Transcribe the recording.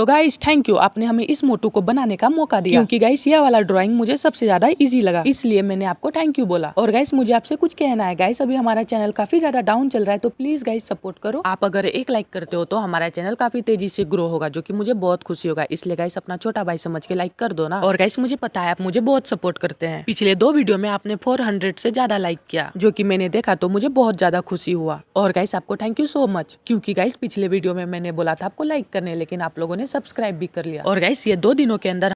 तो guys thank you आपने हमें इस मोटू को बनाने का मौका दिया क्योंकि गाइस ये वाला ड्राइंग मुझे सबसे ज्यादा इजी लगा इसलिए मैंने आपको थैंक यू बोला और गाइस मुझे आपसे कुछ कहना है गाइस अभी हमारा चैनल काफी ज्यादा डाउन चल रहा है तो प्लीज गाइस सपोर्ट करो आप अगर एक लाइक करते हो तो हमारा चैनल काफी तेजी से ग्रो होगा जो की मुझे बहुत खुशी होगा इसलिए गाइस अपना छोटा भाई समझ के लाइक कर दो ना और गाइस मुझे पता है आप मुझे बहुत सपोर्ट करते हैं पिछले दो वीडियो में आपने फोर से ज्यादा लाइक किया जो की मैंने देखा तो मुझे बहुत ज्यादा खुशी हुआ और गाइस आपको थैंक यू सो मच क्यूँकी गाइस पिछले वीडियो में मैंने बोला था आपको लाइक करने लेकिन आप लोगों ने सब्सक्राइब भी कर लिया और गाइस ये दो दिनों के अंदर